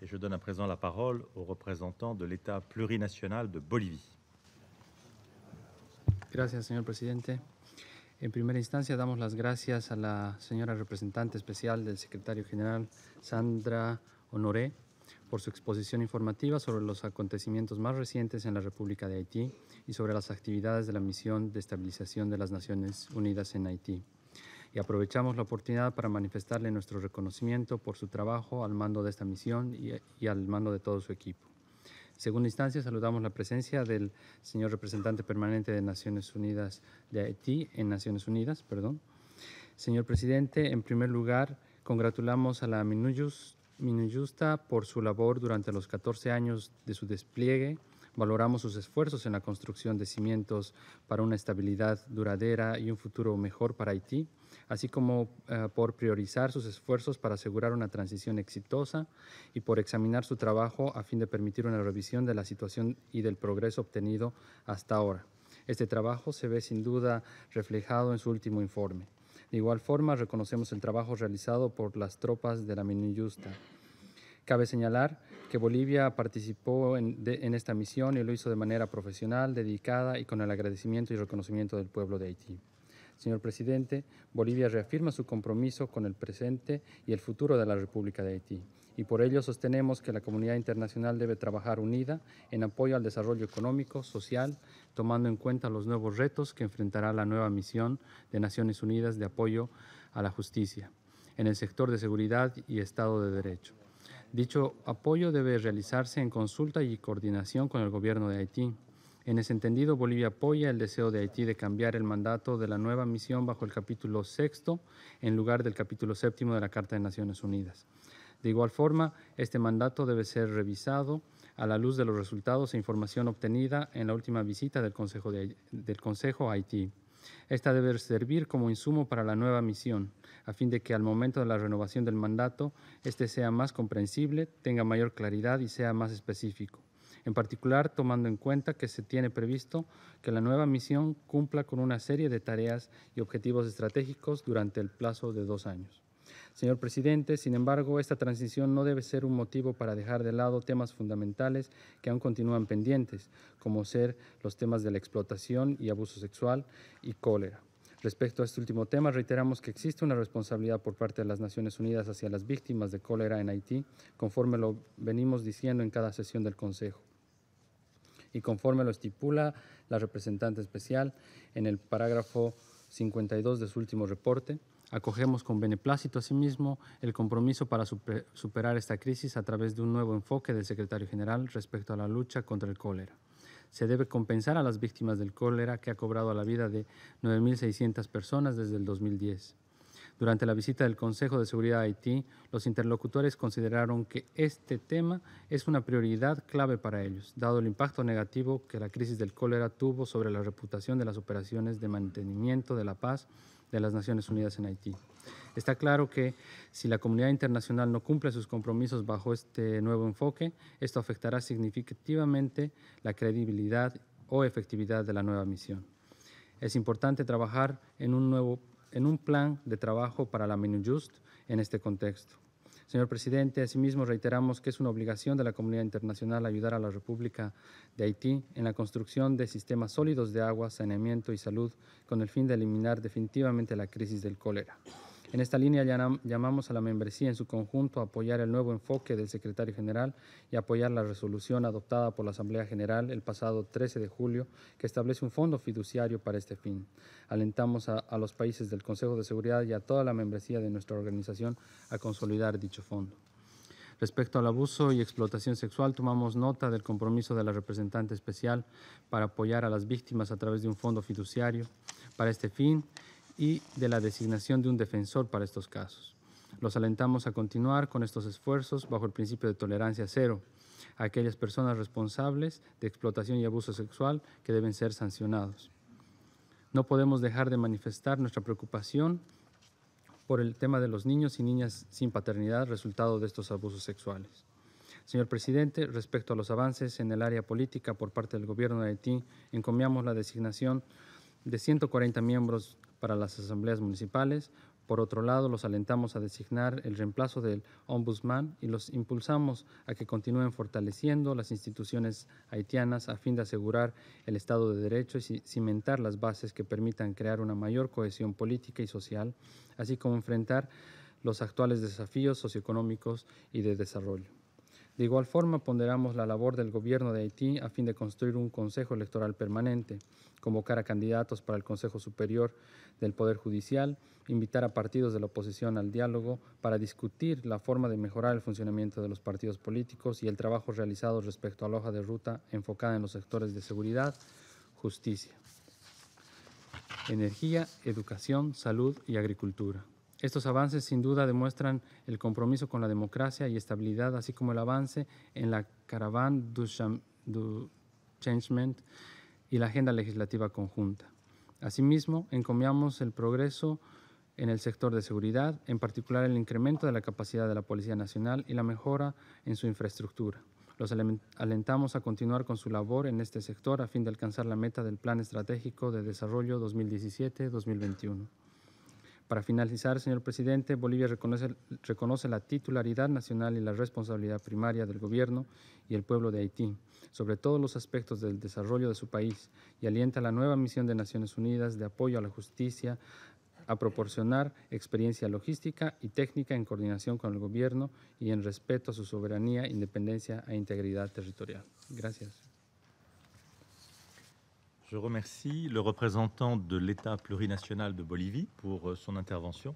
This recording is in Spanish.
Y je doy à la palabra al representante del Estado plurinacional de Bolivia. Gracias, señor presidente. En primera instancia, damos las gracias a la señora representante especial del secretario general, Sandra Honoré, por su exposición informativa sobre los acontecimientos más recientes en la República de Haití y sobre las actividades de la misión de estabilización de las Naciones Unidas en Haití y aprovechamos la oportunidad para manifestarle nuestro reconocimiento por su trabajo al mando de esta misión y, al mando de todo su equipo. En segunda instancia, saludamos la presencia del señor representante permanente de Naciones Unidas de Haití en Naciones Unidas, perdón. Señor presidente, en primer lugar, congratulamos a la Minuyusta por su labor durante los 14 años de su despliegue Valoramos sus esfuerzos en la construcción de cimientos para una estabilidad duradera y un futuro mejor para Haití, así como eh, por priorizar sus esfuerzos para asegurar una transición exitosa y por examinar su trabajo a fin de permitir una revisión de la situación y del progreso obtenido hasta ahora. Este trabajo se ve sin duda reflejado en su último informe. De igual forma, reconocemos el trabajo realizado por las tropas de la minustah. Cabe señalar Bolivia participó en, en esta misión y lo hizo de manera profesional, dedicada y con el agradecimiento y reconocimiento del pueblo de Haití. Señor presidente, Bolivia reafirma su compromiso con el presente y el futuro de la República de Haití y por ello sostenemos que la comunidad internacional debe trabajar unida en apoyo al desarrollo económico, social, tomando en cuenta los nuevos retos que enfrentará la nueva misión de Naciones Unidas de apoyo a la justicia en el sector de seguridad y Estado de Derecho. Dicho apoyo debe realizarse en consulta y coordinación con el gobierno de Haití. En ese entendido, Bolivia apoya el deseo de Haití de cambiar el mandato de la nueva misión bajo el capítulo sexto en lugar del capítulo séptimo de la Carta de Naciones Unidas. De igual forma, este mandato debe ser revisado a la luz de los resultados e información obtenida en la última visita del Consejo, del Consejo a Haití. Esta debe servir como insumo para la nueva misión, a fin de que al momento de la renovación del mandato, este sea más comprensible, tenga mayor claridad y sea más específico. En particular, tomando en cuenta que se tiene previsto que la nueva misión cumpla con una serie de tareas y objetivos estratégicos durante el plazo de dos años. Señor presidente, sin embargo, esta transición no debe ser un motivo para dejar de lado temas fundamentales que aún continúan pendientes, como ser los temas de la explotación y abuso sexual y cólera. Respecto a este último tema, reiteramos que existe una responsabilidad por parte de las Naciones Unidas hacia las víctimas de cólera en Haití, conforme lo venimos diciendo en cada sesión del Consejo y conforme lo estipula la representante especial en el parágrafo 52 de su último reporte. Acogemos con beneplácito, asimismo, el compromiso para superar esta crisis a través de un nuevo enfoque del secretario general respecto a la lucha contra el cólera. Se debe compensar a las víctimas del cólera que ha cobrado la vida de 9.600 personas desde el 2010. Durante la visita del Consejo de Seguridad a Haití, los interlocutores consideraron que este tema es una prioridad clave para ellos, dado el impacto negativo que la crisis del cólera tuvo sobre la reputación de las operaciones de mantenimiento de la paz de las Naciones Unidas en Haití. Está claro que si la comunidad internacional no cumple sus compromisos bajo este nuevo enfoque, esto afectará significativamente la credibilidad o efectividad de la nueva misión. Es importante trabajar en un, nuevo, en un plan de trabajo para la Minujust en este contexto. Señor presidente, asimismo reiteramos que es una obligación de la comunidad internacional ayudar a la República de Haití en la construcción de sistemas sólidos de agua, saneamiento y salud con el fin de eliminar definitivamente la crisis del cólera. En esta línea llamamos a la membresía en su conjunto a apoyar el nuevo enfoque del secretario general y apoyar la resolución adoptada por la Asamblea General el pasado 13 de julio que establece un fondo fiduciario para este fin. Alentamos a, a los países del Consejo de Seguridad y a toda la membresía de nuestra organización a consolidar dicho fondo. Respecto al abuso y explotación sexual, tomamos nota del compromiso de la representante especial para apoyar a las víctimas a través de un fondo fiduciario. Para este fin, y de la designación de un defensor para estos casos. Los alentamos a continuar con estos esfuerzos bajo el principio de tolerancia cero a aquellas personas responsables de explotación y abuso sexual que deben ser sancionados. No podemos dejar de manifestar nuestra preocupación por el tema de los niños y niñas sin paternidad resultado de estos abusos sexuales. Señor presidente, respecto a los avances en el área política por parte del gobierno de Haití, encomiamos la designación de 140 miembros para las asambleas municipales. Por otro lado, los alentamos a designar el reemplazo del ombudsman y los impulsamos a que continúen fortaleciendo las instituciones haitianas a fin de asegurar el Estado de Derecho y cimentar las bases que permitan crear una mayor cohesión política y social, así como enfrentar los actuales desafíos socioeconómicos y de desarrollo. De igual forma, ponderamos la labor del gobierno de Haití a fin de construir un Consejo Electoral permanente, convocar a candidatos para el Consejo Superior del Poder Judicial, invitar a partidos de la oposición al diálogo para discutir la forma de mejorar el funcionamiento de los partidos políticos y el trabajo realizado respecto a la hoja de ruta enfocada en los sectores de seguridad, justicia, energía, educación, salud y agricultura. Estos avances sin duda demuestran el compromiso con la democracia y estabilidad, así como el avance en la caravana du, changement y la agenda legislativa conjunta. Asimismo, encomiamos el progreso en el sector de seguridad, en particular el incremento de la capacidad de la Policía Nacional y la mejora en su infraestructura. Los alentamos a continuar con su labor en este sector a fin de alcanzar la meta del Plan Estratégico de Desarrollo 2017-2021. Para finalizar, señor presidente, Bolivia reconoce, la titularidad nacional y la responsabilidad primaria del gobierno y el pueblo de Haití sobre todos los aspectos del desarrollo de su país y alienta la nueva misión de Naciones Unidas de apoyo a la justicia a proporcionar experiencia logística y técnica en coordinación con el gobierno y en respeto a su soberanía, independencia e integridad territorial. Gracias. Je remercie le représentant de l'État plurinational de Bolivie pour euh, son intervention.